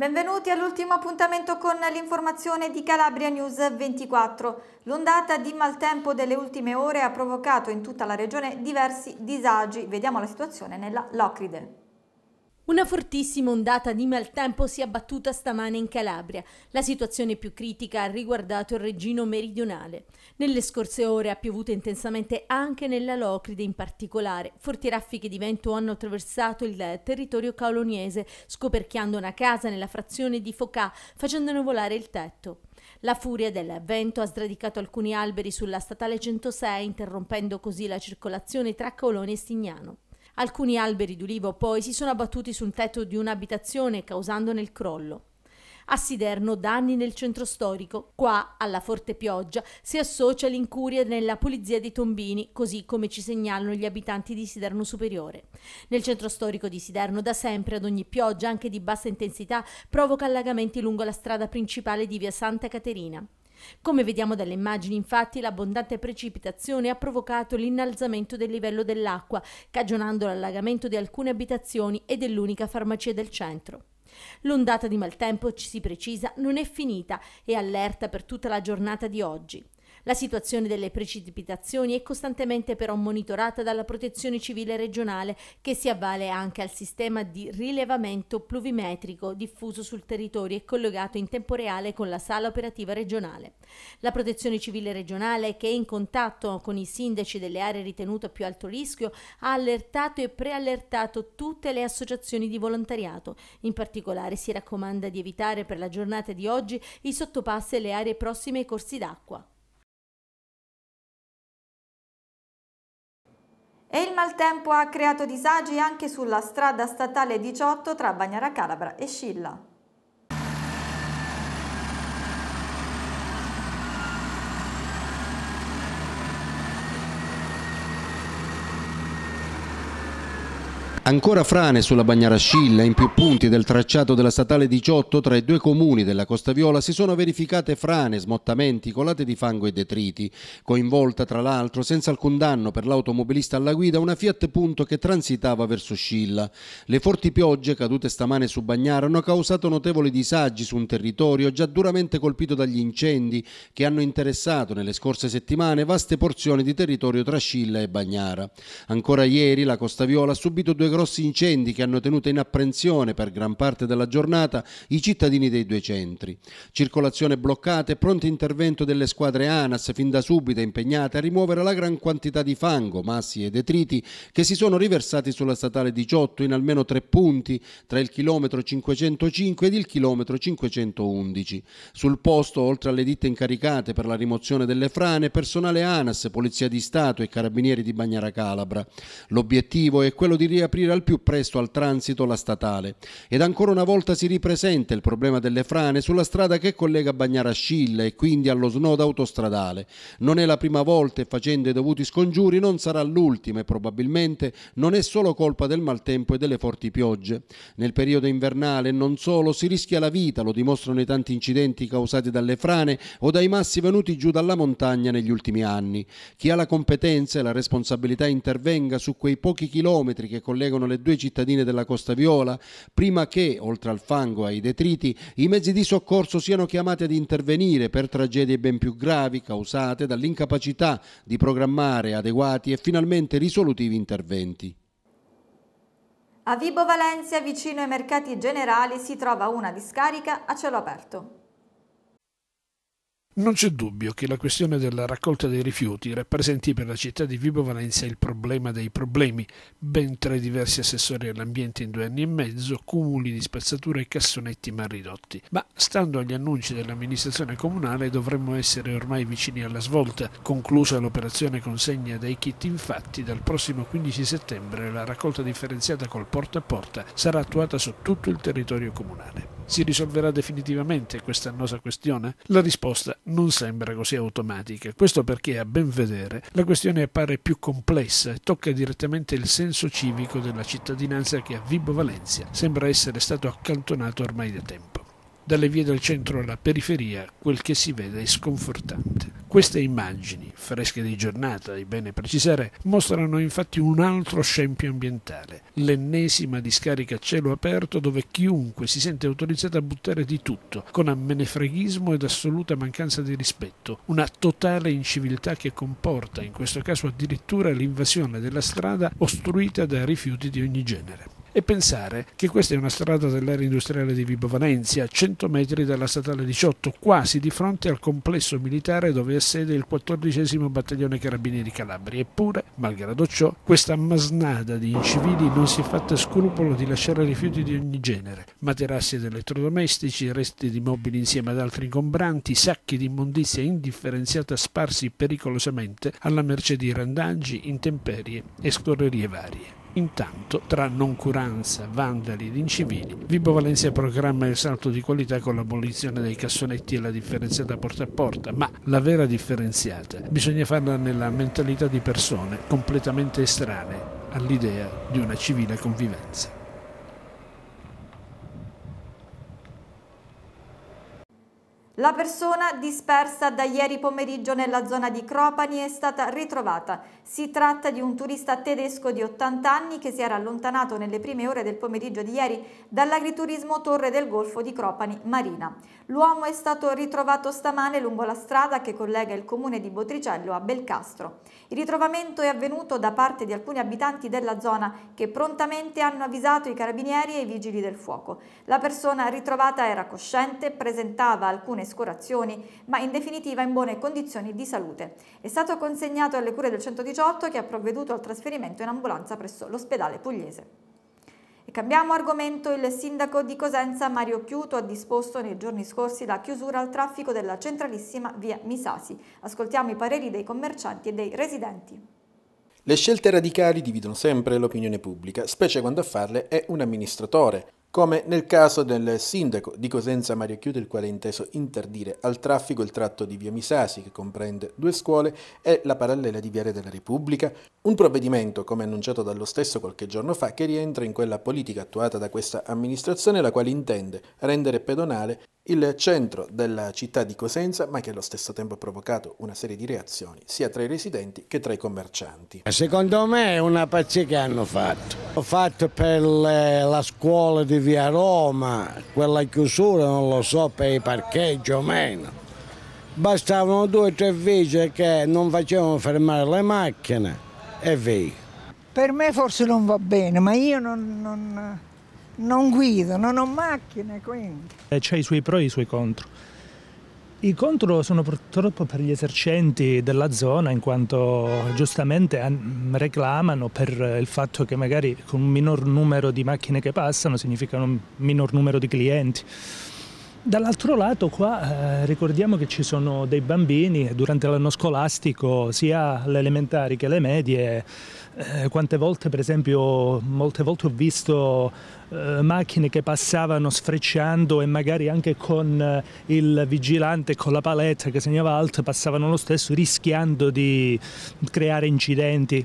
Benvenuti all'ultimo appuntamento con l'informazione di Calabria News 24. L'ondata di maltempo delle ultime ore ha provocato in tutta la regione diversi disagi. Vediamo la situazione nella Locride. Una fortissima ondata di maltempo si è abbattuta stamane in Calabria. La situazione più critica ha riguardato il Reggino meridionale. Nelle scorse ore ha piovuto intensamente anche nella Locride in particolare. Forti raffiche di vento hanno attraversato il territorio caoloniese, scoperchiando una casa nella frazione di Focà, facendone volare il tetto. La furia del vento ha sradicato alcuni alberi sulla statale 106, interrompendo così la circolazione tra Colone e Stignano. Alcuni alberi d'ulivo poi si sono abbattuti sul tetto di un'abitazione causandone il crollo. A Siderno danni nel centro storico. Qua, alla forte pioggia, si associa l'incuria nella pulizia dei tombini, così come ci segnalano gli abitanti di Siderno Superiore. Nel centro storico di Siderno da sempre ad ogni pioggia, anche di bassa intensità, provoca allagamenti lungo la strada principale di via Santa Caterina. Come vediamo dalle immagini, infatti, l'abbondante precipitazione ha provocato l'innalzamento del livello dell'acqua, cagionando l'allagamento di alcune abitazioni e dell'unica farmacia del centro. L'ondata di maltempo, ci si precisa, non è finita e allerta per tutta la giornata di oggi. La situazione delle precipitazioni è costantemente però monitorata dalla Protezione Civile regionale che si avvale anche al sistema di rilevamento pluvimetrico diffuso sul territorio e collegato in tempo reale con la sala operativa regionale. La Protezione Civile regionale che è in contatto con i sindaci delle aree ritenute a più alto rischio ha allertato e preallertato tutte le associazioni di volontariato. In particolare si raccomanda di evitare per la giornata di oggi i sottopassi e le aree prossime ai corsi d'acqua. E il maltempo ha creato disagi anche sulla strada statale 18 tra Bagnara Calabra e Scilla. Ancora frane sulla Bagnara Scilla, in più punti del tracciato della statale 18 tra i due comuni della Costa Viola si sono verificate frane, smottamenti, colate di fango e detriti. Coinvolta tra l'altro, senza alcun danno per l'automobilista alla guida, una Fiat Punto che transitava verso Scilla. Le forti piogge cadute stamane su Bagnara hanno causato notevoli disagi su un territorio già duramente colpito dagli incendi che hanno interessato nelle scorse settimane vaste porzioni di territorio tra Scilla e Bagnara. Ancora ieri la Costa Viola ha subito due grossi grossi incendi che hanno tenuto in apprensione per gran parte della giornata i cittadini dei due centri. Circolazione bloccata e pronto intervento delle squadre ANAS fin da subito impegnate a rimuovere la gran quantità di fango, massi e detriti che si sono riversati sulla statale 18 in almeno tre punti tra il chilometro 505 ed il chilometro 511. Sul posto, oltre alle ditte incaricate per la rimozione delle frane, personale ANAS, Polizia di Stato e Carabinieri di Bagnara Calabra. L'obiettivo è quello di riaprire aprire al più presto al transito la statale. Ed ancora una volta si ripresenta il problema delle frane sulla strada che collega Bagnara a Scilla e quindi allo snodo autostradale. Non è la prima volta e facendo i dovuti scongiuri non sarà l'ultima e probabilmente non è solo colpa del maltempo e delle forti piogge. Nel periodo invernale non solo si rischia la vita, lo dimostrano i tanti incidenti causati dalle frane o dai massi venuti giù dalla montagna negli ultimi anni. Chi ha la competenza e la responsabilità intervenga su quei pochi chilometri che collegano impiegano le due cittadine della Costa Viola, prima che, oltre al fango e ai detriti, i mezzi di soccorso siano chiamati ad intervenire per tragedie ben più gravi causate dall'incapacità di programmare adeguati e finalmente risolutivi interventi. A Vibo Valencia, vicino ai mercati generali, si trova una discarica a cielo aperto. Non c'è dubbio che la questione della raccolta dei rifiuti rappresenti per la città di Vibo Valencia il problema dei problemi. Ben tre diversi assessori all'ambiente in due anni e mezzo, cumuli di spazzatura e cassonetti mal ridotti. Ma stando agli annunci dell'amministrazione comunale dovremmo essere ormai vicini alla svolta, conclusa l'operazione consegna dei kit infatti dal prossimo 15 settembre la raccolta differenziata col porta a porta sarà attuata su tutto il territorio comunale si risolverà definitivamente questa annosa questione? La risposta non sembra così automatica, questo perché a ben vedere la questione appare più complessa e tocca direttamente il senso civico della cittadinanza che a Vibo Valencia sembra essere stato accantonato ormai da tempo dalle vie del centro alla periferia quel che si vede è sconfortante. Queste immagini, fresche di giornata, è bene precisare, mostrano infatti un altro scempio ambientale, l'ennesima discarica a cielo aperto dove chiunque si sente autorizzato a buttare di tutto, con ammenefreghismo ed assoluta mancanza di rispetto, una totale inciviltà che comporta in questo caso addirittura l'invasione della strada ostruita da rifiuti di ogni genere. E pensare che questa è una strada dell'area industriale di Vibo Valentia, 100 metri dalla statale 18, quasi di fronte al complesso militare dove ha sede il 14 battaglione carabinieri Calabria. Eppure, malgrado ciò, questa masnada di incivili non si è fatta scrupolo di lasciare rifiuti di ogni genere, materassi ed elettrodomestici, resti di mobili insieme ad altri ingombranti, sacchi di immondizia indifferenziata sparsi pericolosamente alla merce di randaggi, intemperie e scorrerie varie. Intanto, tra noncuranza, vandali ed incivili, Vibo Valencia programma il salto di qualità con l'abolizione dei cassonetti e la differenziata porta a porta, ma la vera differenziata bisogna farla nella mentalità di persone completamente estranee all'idea di una civile convivenza. La persona dispersa da ieri pomeriggio nella zona di Cropani è stata ritrovata. Si tratta di un turista tedesco di 80 anni che si era allontanato nelle prime ore del pomeriggio di ieri dall'agriturismo Torre del Golfo di Cropani Marina. L'uomo è stato ritrovato stamane lungo la strada che collega il comune di Botricello a Belcastro. Il ritrovamento è avvenuto da parte di alcuni abitanti della zona che prontamente hanno avvisato i carabinieri e i vigili del fuoco. La persona ritrovata era cosciente, presentava alcune escorazioni, ma in definitiva in buone condizioni di salute. È stato consegnato alle cure del 118 che ha provveduto al trasferimento in ambulanza presso l'ospedale pugliese. E cambiamo argomento, il sindaco di Cosenza Mario Chiuto ha disposto nei giorni scorsi la chiusura al traffico della centralissima via Misasi. Ascoltiamo i pareri dei commercianti e dei residenti. Le scelte radicali dividono sempre l'opinione pubblica, specie quando a farle è un amministratore come nel caso del sindaco di Cosenza Mario Chiuto, il quale ha inteso interdire al traffico il tratto di via Misasi, che comprende due scuole, e la parallela di Viare della Repubblica, un provvedimento, come annunciato dallo stesso qualche giorno fa, che rientra in quella politica attuata da questa amministrazione, la quale intende rendere pedonale il centro della città di Cosenza, ma che allo stesso tempo ha provocato una serie di reazioni sia tra i residenti che tra i commercianti. Secondo me è una pazzia che hanno fatto. Ho fatto per eh, la scuola di via Roma, quella chiusura non lo so per i parcheggi o meno. Bastavano due o tre vice che non facevano fermare le macchine e via. Per me forse non va bene, ma io non... non non guido, non ho macchine quindi. Eh, C'è i suoi pro e i suoi contro. I contro sono purtroppo per gli esercenti della zona in quanto giustamente reclamano per il fatto che magari con un minor numero di macchine che passano significa un minor numero di clienti. Dall'altro lato qua eh, ricordiamo che ci sono dei bambini durante l'anno scolastico, sia le elementari che le medie, eh, quante volte per esempio, molte volte ho visto eh, macchine che passavano sfrecciando e magari anche con eh, il vigilante, con la paletta che segnava alt, passavano lo stesso rischiando di creare incidenti.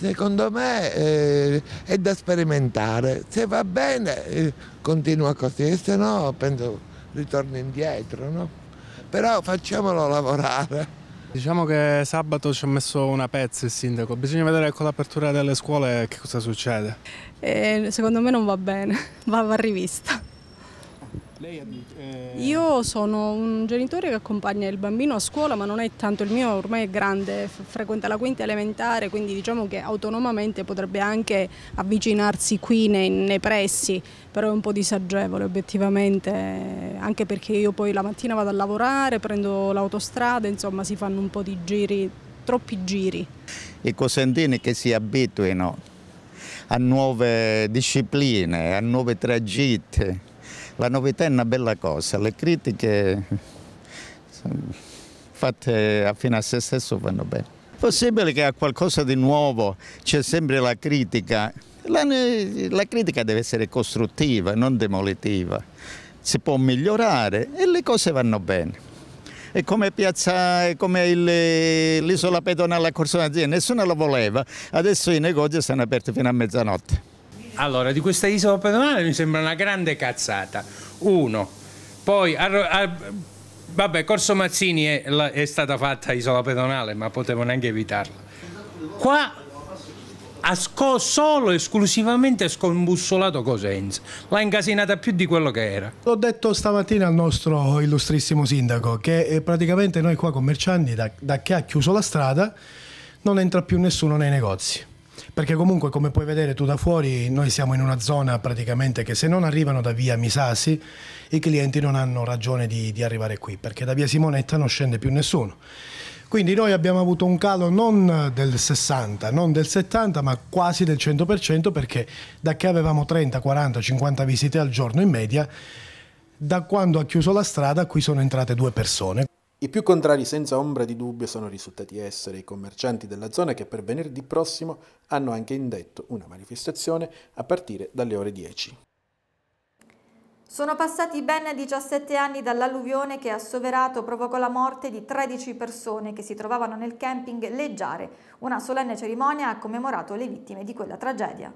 Secondo me eh, è da sperimentare, se va bene eh, continua così, se no penso ritorno indietro, no? Però facciamolo lavorare. Diciamo che sabato ci ha messo una pezza il sindaco, bisogna vedere con l'apertura delle scuole che cosa succede. Eh, secondo me non va bene, va, va rivista. Eh, Io sono un genitore che accompagna il bambino a scuola, ma non è tanto il mio, ormai è grande, frequenta la quinta elementare, quindi diciamo che autonomamente potrebbe anche avvicinarsi qui nei, nei pressi, però è un po' disagevole obiettivamente anche perché io poi la mattina vado a lavorare, prendo l'autostrada, insomma si fanno un po' di giri, troppi giri. I cosentini che si abituino a nuove discipline, a nuove tragitte, la novità è una bella cosa, le critiche fatte fino a se stesso vanno bene. possibile che a qualcosa di nuovo c'è sempre la critica, la, la critica deve essere costruttiva, non demolitiva si può migliorare e le cose vanno bene. E come, piazza, come l'isola pedonale a Corso Corsonazia, nessuno la voleva, adesso i negozi stanno aperti fino a mezzanotte. Allora, di questa isola pedonale mi sembra una grande cazzata. Uno, poi a, a, vabbè, Corso Mazzini è, è stata fatta isola pedonale, ma potevano anche evitarla. Qua ha sco- solo e esclusivamente scombussolato Cosenza, l'ha incasinata più di quello che era. L'ho detto stamattina al nostro illustrissimo sindaco che eh, praticamente noi qua commercianti da, da che ha chiuso la strada non entra più nessuno nei negozi perché comunque come puoi vedere tu da fuori noi siamo in una zona praticamente che se non arrivano da via Misasi i clienti non hanno ragione di, di arrivare qui perché da via Simonetta non scende più nessuno quindi noi abbiamo avuto un calo non del 60, non del 70, ma quasi del 100% perché da che avevamo 30, 40, 50 visite al giorno in media, da quando ha chiuso la strada qui sono entrate due persone. I più contrari senza ombra di dubbio sono risultati essere i commercianti della zona che per venerdì prossimo hanno anche indetto una manifestazione a partire dalle ore 10. Sono passati ben 17 anni dall'alluvione che a Soverato provocò la morte di 13 persone che si trovavano nel camping Leggiare. Una solenne cerimonia ha commemorato le vittime di quella tragedia.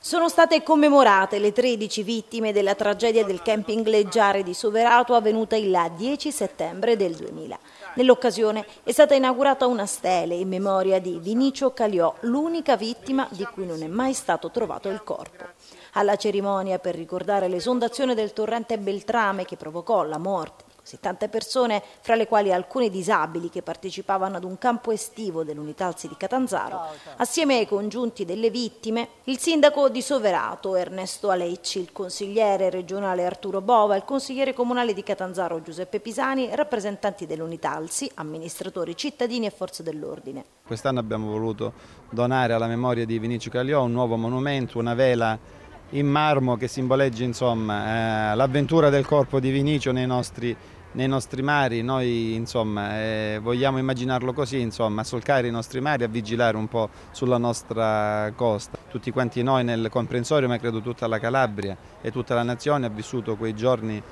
Sono state commemorate le 13 vittime della tragedia del camping Leggiare di Soverato avvenuta il 10 settembre del 2000. Nell'occasione è stata inaugurata una stele in memoria di Vinicio Caliò, l'unica vittima di cui non è mai stato trovato il corpo. Alla cerimonia per ricordare l'esondazione del torrente Beltrame che provocò la morte 70 persone, fra le quali alcune disabili che partecipavano ad un campo estivo dell'Unitalsi di Catanzaro, assieme ai congiunti delle vittime, il sindaco di Soverato Ernesto Alecci, il consigliere regionale Arturo Bova, il consigliere comunale di Catanzaro Giuseppe Pisani, rappresentanti dell'Unitalsi, amministratori, cittadini e forze dell'ordine. Quest'anno abbiamo voluto donare alla memoria di Vinicio Cagliò un nuovo monumento, una vela in marmo che simboleggi insomma, eh, l'avventura del corpo di Vinicio nei nostri, nei nostri mari. Noi insomma, eh, vogliamo immaginarlo così, insomma, a solcare i nostri mari, a vigilare un po' sulla nostra costa. Tutti quanti noi nel comprensorio, ma credo tutta la Calabria e tutta la nazione ha vissuto quei giorni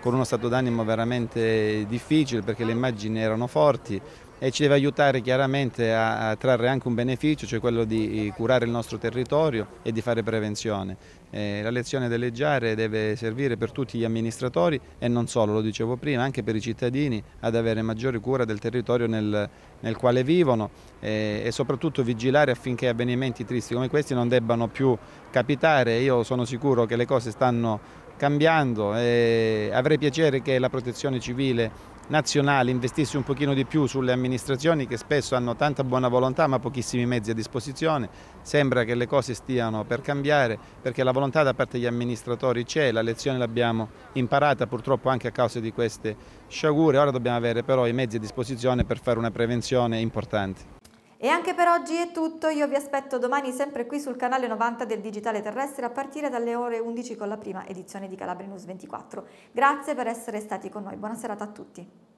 con uno stato d'animo veramente difficile perché le immagini erano forti, e ci deve aiutare chiaramente a, trarre anche un beneficio, cioè quello di eh, curare il nostro territorio e di fare prevenzione. Eh, la lezione delle giare deve servire per tutti gli amministratori e non solo, lo dicevo prima, anche per i cittadini ad avere maggiore cura del territorio nel, nel quale vivono eh, e soprattutto vigilare affinché avvenimenti tristi come questi non debbano più capitare. Io sono sicuro che le cose stanno cambiando e avrei piacere che la protezione civile nazionale investisse un pochino di più sulle amministrazioni che spesso hanno tanta buona volontà ma pochissimi mezzi a disposizione. Sembra che le cose stiano per cambiare perché la volontà da parte degli amministratori c'è, la lezione l'abbiamo imparata purtroppo anche a causa di queste sciagure, ora dobbiamo avere però i mezzi a disposizione per fare una prevenzione importante. E anche per oggi è tutto, io vi aspetto domani sempre qui sul canale 90 del Digitale Terrestre a partire dalle ore 11 con la prima edizione di Calabria News 24. Grazie per essere stati con noi, buona serata a tutti.